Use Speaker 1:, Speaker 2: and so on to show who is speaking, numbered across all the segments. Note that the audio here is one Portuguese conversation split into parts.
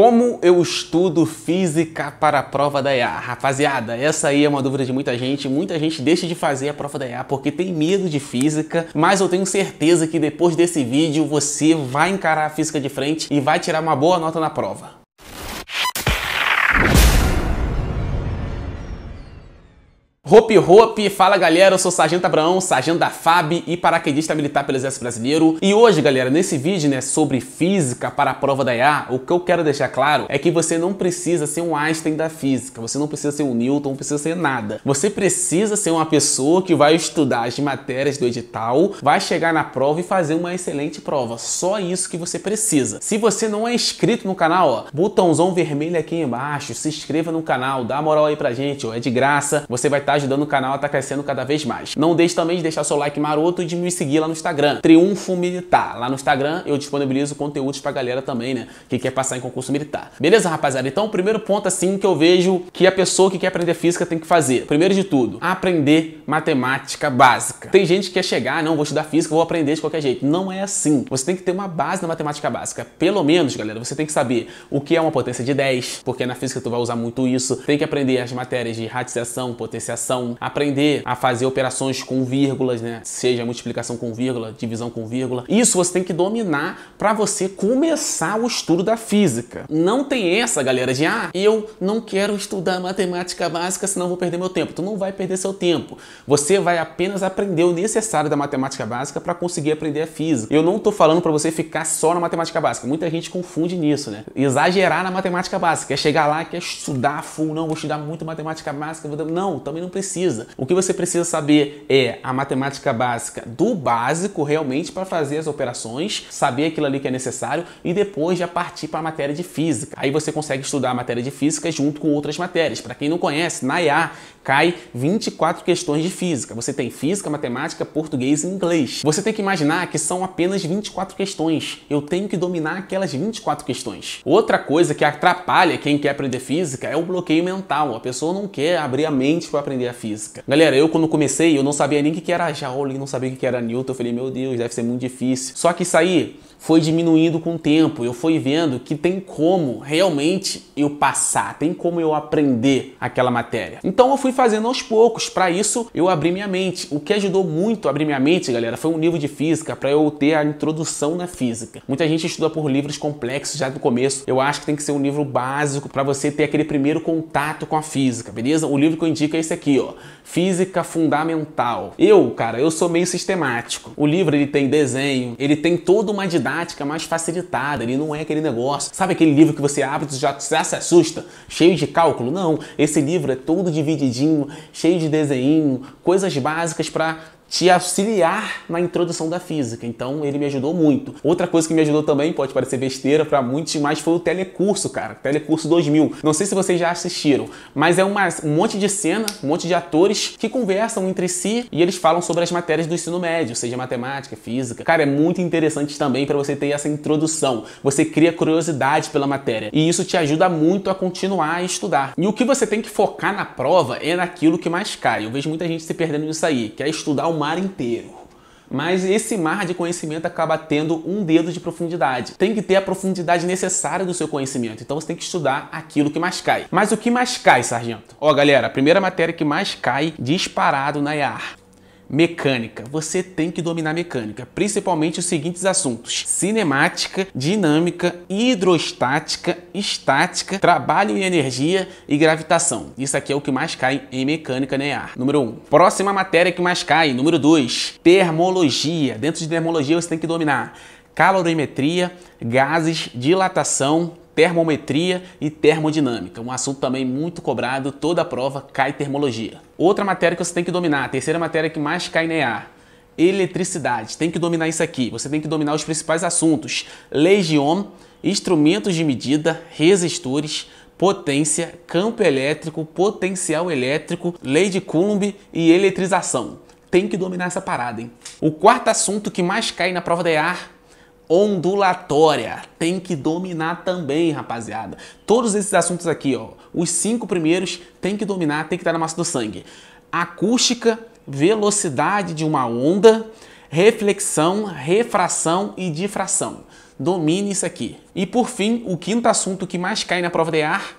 Speaker 1: Como eu estudo física para a prova da EA? Rapaziada, essa aí é uma dúvida de muita gente. Muita gente deixa de fazer a prova da EA porque tem medo de física, mas eu tenho certeza que depois desse vídeo você vai encarar a física de frente e vai tirar uma boa nota na prova. Hope Hope, fala galera, eu sou o Sargento Abraão, sargento da FAB e paraquedista militar pelo Exército Brasileiro. E hoje, galera, nesse vídeo, né, sobre física para a prova da IA, o que eu quero deixar claro é que você não precisa ser um Einstein da física, você não precisa ser um Newton, não precisa ser nada. Você precisa ser uma pessoa que vai estudar as matérias do edital, vai chegar na prova e fazer uma excelente prova. Só isso que você precisa. Se você não é inscrito no canal, ó, botãozão vermelho aqui embaixo, se inscreva no canal, dá moral aí pra gente, ó, é de graça. Você vai estar tá ajudando o canal a estar tá crescendo cada vez mais. Não deixe também de deixar seu like maroto e de me seguir lá no Instagram, Triunfo Militar. Lá no Instagram eu disponibilizo conteúdos pra galera também, né, que quer passar em concurso militar. Beleza, rapaziada? Então, o primeiro ponto assim que eu vejo que a pessoa que quer aprender física tem que fazer, primeiro de tudo, aprender matemática básica. Tem gente que quer chegar, não, vou estudar física, vou aprender de qualquer jeito. Não é assim. Você tem que ter uma base na matemática básica. Pelo menos, galera, você tem que saber o que é uma potência de 10, porque na física tu vai usar muito isso. Tem que aprender as matérias de radiciação, potenciação, aprender a fazer operações com vírgulas, né? Seja multiplicação com vírgula, divisão com vírgula. Isso você tem que dominar para você começar o estudo da física. Não tem essa, galera, de ah, eu não quero estudar matemática básica, senão vou perder meu tempo. Tu não vai perder seu tempo. Você vai apenas aprender o necessário da matemática básica para conseguir aprender a física. Eu não tô falando para você ficar só na matemática básica. Muita gente confunde nisso, né? Exagerar na matemática básica, é chegar lá, quer estudar full, não, vou estudar muito matemática básica, não, também não precisa precisa. O que você precisa saber é a matemática básica do básico realmente para fazer as operações, saber aquilo ali que é necessário e depois já partir para a matéria de física. Aí você consegue estudar a matéria de física junto com outras matérias. Para quem não conhece, na IA cai 24 questões de física. Você tem física, matemática, português e inglês. Você tem que imaginar que são apenas 24 questões. Eu tenho que dominar aquelas 24 questões. Outra coisa que atrapalha quem quer aprender física é o bloqueio mental. A pessoa não quer abrir a mente para aprender física. Galera, eu quando comecei, eu não sabia nem o que era Joule, não sabia o que era Newton. Eu falei, meu Deus, deve ser muito difícil. Só que isso aí foi diminuindo com o tempo. Eu fui vendo que tem como realmente eu passar, tem como eu aprender aquela matéria. Então eu fui fazendo aos poucos. Para isso, eu abri minha mente. O que ajudou muito a abrir minha mente, galera, foi um livro de física para eu ter a introdução na física. Muita gente estuda por livros complexos já do começo. Eu acho que tem que ser um livro básico para você ter aquele primeiro contato com a física, beleza? O livro que eu indico é esse aqui aqui, ó. Física Fundamental. Eu, cara, eu sou meio sistemático. O livro ele tem desenho, ele tem toda uma didática mais facilitada, ele não é aquele negócio. Sabe aquele livro que você abre e já, já se assusta, cheio de cálculo? Não, esse livro é todo divididinho, cheio de desenho, coisas básicas para te auxiliar na introdução da física. Então ele me ajudou muito. Outra coisa que me ajudou também, pode parecer besteira para muitos, mas foi o telecurso, cara. Telecurso 2000. Não sei se vocês já assistiram, mas é uma, um monte de cena, um monte de atores que conversam entre si e eles falam sobre as matérias do ensino médio, seja matemática, física. Cara, é muito interessante também para você ter essa introdução. Você cria curiosidade pela matéria e isso te ajuda muito a continuar a estudar. E o que você tem que focar na prova é naquilo que mais cai. Eu vejo muita gente se perdendo nisso aí, que é estudar o mar inteiro. Mas esse mar de conhecimento acaba tendo um dedo de profundidade. Tem que ter a profundidade necessária do seu conhecimento. Então você tem que estudar aquilo que mais cai. Mas o que mais cai, sargento? Ó, oh, galera, a primeira matéria que mais cai disparado na IAR Mecânica. Você tem que dominar mecânica, principalmente os seguintes assuntos: cinemática, dinâmica, hidrostática, estática, trabalho e energia e gravitação. Isso aqui é o que mais cai em mecânica né, ar. Número 1. Um. Próxima matéria que mais cai. Número 2. Termologia. Dentro de termologia você tem que dominar calorimetria, gases, dilatação, termometria e termodinâmica, um assunto também muito cobrado, toda prova cai termologia. Outra matéria que você tem que dominar, a terceira matéria que mais cai na EA, eletricidade. Tem que dominar isso aqui. Você tem que dominar os principais assuntos: leis de Ohm, instrumentos de medida, resistores, potência, campo elétrico, potencial elétrico, lei de Coulomb e eletrização. Tem que dominar essa parada, hein? O quarto assunto que mais cai na prova da EAR ondulatória. Tem que dominar também, rapaziada. Todos esses assuntos aqui, ó, os cinco primeiros tem que dominar, tem que estar na massa do sangue. Acústica, velocidade de uma onda, reflexão, refração e difração. Domine isso aqui. E por fim, o quinto assunto que mais cai na prova de ar,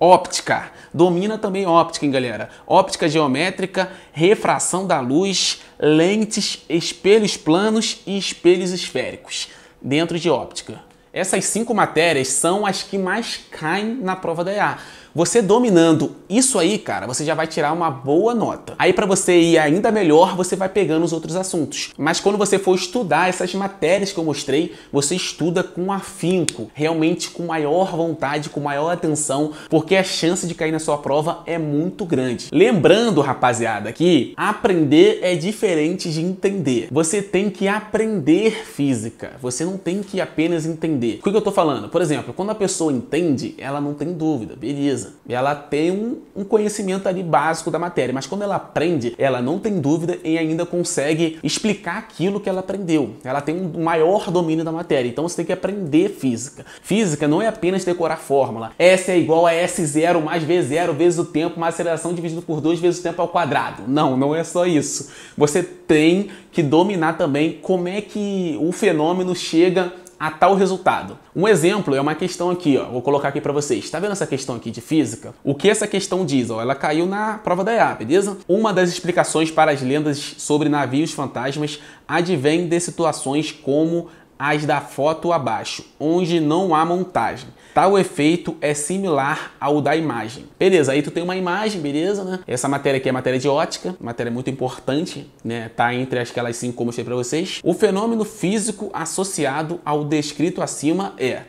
Speaker 1: óptica. Domina também óptica, hein, galera? Óptica geométrica, refração da luz, lentes, espelhos planos e espelhos esféricos dentro de óptica. Essas cinco matérias são as que mais caem na prova da EA. Você dominando isso aí, cara, você já vai tirar uma boa nota. Aí para você ir ainda melhor, você vai pegando os outros assuntos. Mas quando você for estudar essas matérias que eu mostrei, você estuda com afinco, realmente com maior vontade, com maior atenção, porque a chance de cair na sua prova é muito grande. Lembrando, rapaziada, que aprender é diferente de entender. Você tem que aprender física. Você não tem que apenas entender. O que eu tô falando? Por exemplo, quando a pessoa entende, ela não tem dúvida, beleza. Ela tem um, um conhecimento ali básico da matéria, mas quando ela aprende, ela não tem dúvida e ainda consegue explicar aquilo que ela aprendeu. Ela tem um maior domínio da matéria, então você tem que aprender física. Física não é apenas decorar fórmula. S é igual a S0 mais V0 vezes o tempo mais aceleração dividido por 2 vezes o tempo ao quadrado. Não, não é só isso. Você tem que dominar também como é que o fenômeno chega a tal resultado. Um exemplo é uma questão aqui, ó, vou colocar aqui para vocês. Está vendo essa questão aqui de física? O que essa questão diz? Ó, ela caiu na prova da EA, beleza? Uma das explicações para as lendas sobre navios fantasmas advém de situações como as da foto abaixo, onde não há montagem. Tal efeito é similar ao da imagem. Beleza, aí tu tem uma imagem, beleza, né? Essa matéria aqui é matéria de ótica, matéria muito importante, né? Tá entre aquelas cinco que eu mostrei para vocês. O fenômeno físico associado ao descrito acima é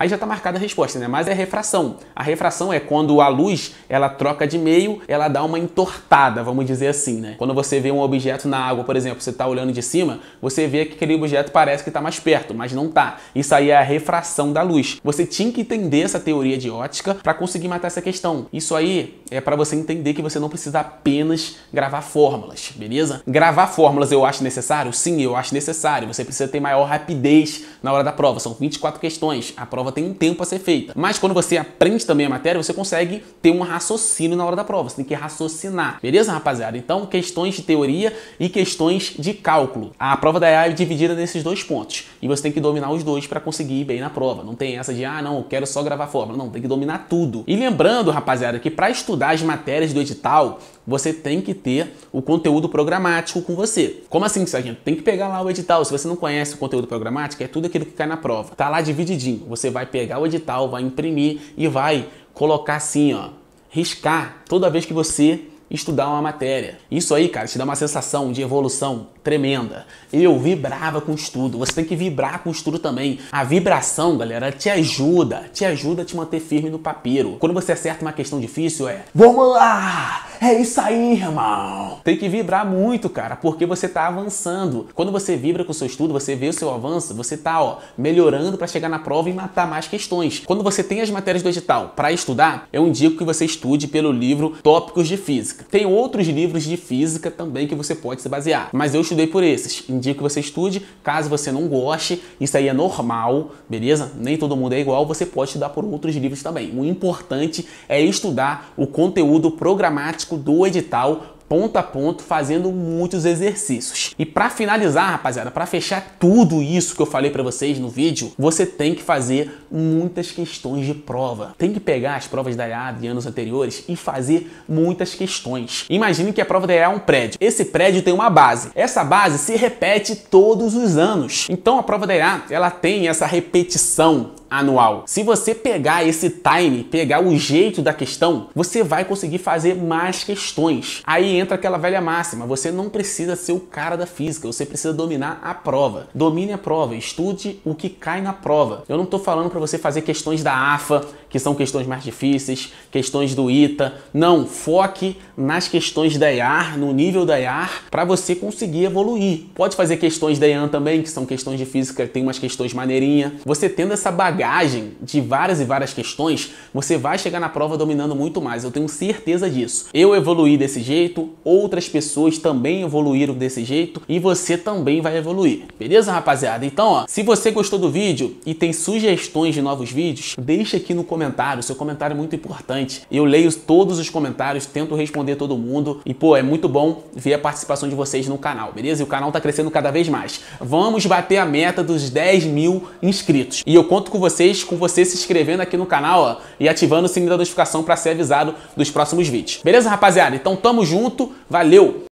Speaker 1: aí já está marcada a resposta, né? Mas é refração. A refração é quando a luz ela troca de meio, ela dá uma entortada, vamos dizer assim, né? Quando você vê um objeto na água, por exemplo, você está olhando de cima, você vê que aquele objeto parece que está mais perto, mas não tá. Isso aí é a refração da luz. Você tinha que entender essa teoria de ótica para conseguir matar essa questão. Isso aí é para você entender que você não precisa apenas gravar fórmulas, beleza? Gravar fórmulas eu acho necessário? Sim, eu acho necessário. Você precisa ter maior rapidez na hora da prova. São 24 questões. A prova prova tem um tempo a ser feita. Mas quando você aprende também a matéria, você consegue ter um raciocínio na hora da prova. Você tem que raciocinar. Beleza, rapaziada? Então, questões de teoria e questões de cálculo. A prova da AI é dividida nesses dois pontos. E você tem que dominar os dois para conseguir ir bem na prova. Não tem essa de, ah, não, eu quero só gravar fórmula. Não, tem que dominar tudo. E lembrando, rapaziada, que para estudar as matérias do edital, você tem que ter o conteúdo programático com você. Como assim, Sargento? Tem que pegar lá o edital. Se você não conhece o conteúdo programático, é tudo aquilo que cai na prova. Tá lá divididinho. Você vai pegar o edital, vai imprimir e vai colocar assim, ó, riscar toda vez que você estudar uma matéria. Isso aí, cara, te dá uma sensação de evolução, tremenda. Eu vibrava com o estudo. Você tem que vibrar com o estudo também. A vibração, galera, te ajuda, te ajuda a te manter firme no papiro. Quando você acerta uma questão difícil, é vamos lá! É isso aí, irmão! Tem que vibrar muito, cara, porque você tá avançando. Quando você vibra com o seu estudo, você vê o seu avanço, você tá, ó, melhorando para chegar na prova e matar mais questões. Quando você tem as matérias do edital para estudar, eu indico que você estude pelo livro Tópicos de Física. Tem outros livros de física também que você pode se basear, mas eu estudei por esses. Indico que você estude, caso você não goste, isso aí é normal, beleza? Nem todo mundo é igual, você pode estudar por outros livros também. O importante é estudar o conteúdo programático do edital ponto a ponto, fazendo muitos exercícios. E para finalizar, rapaziada, para fechar tudo isso que eu falei para vocês no vídeo, você tem que fazer muitas questões de prova. Tem que pegar as provas da EA de anos anteriores e fazer muitas questões. Imagine que a prova da EA é um prédio. Esse prédio tem uma base. Essa base se repete todos os anos. Então a prova da EA, ela tem essa repetição anual. Se você pegar esse time, pegar o jeito da questão, você vai conseguir fazer mais questões. Aí entra aquela velha máxima: você não precisa ser o cara da física, você precisa dominar a prova. Domine a prova, estude o que cai na prova. Eu não estou falando para você fazer questões da AFA, que são questões mais difíceis, questões do ITA. Não, foque nas questões da IAR, no nível da IAR, para você conseguir evoluir. Pode fazer questões da IAN também, que são questões de física, tem umas questões maneirinha. Você tendo essa bagagem de várias e várias questões, você vai chegar na prova dominando muito mais. Eu tenho certeza disso. Eu evoluí desse jeito, outras pessoas também evoluíram desse jeito e você também vai evoluir. Beleza, rapaziada? Então, ó, se você gostou do vídeo e tem sugestões de novos vídeos, deixa aqui no comentário comentário, seu comentário é muito importante. Eu leio todos os comentários, tento responder todo mundo e pô, é muito bom ver a participação de vocês no canal, beleza? E o canal tá crescendo cada vez mais. Vamos bater a meta dos 10 mil inscritos. E eu conto com vocês, com você se inscrevendo aqui no canal ó, e ativando o sininho da notificação para ser avisado dos próximos vídeos. Beleza, rapaziada? Então tamo junto, valeu!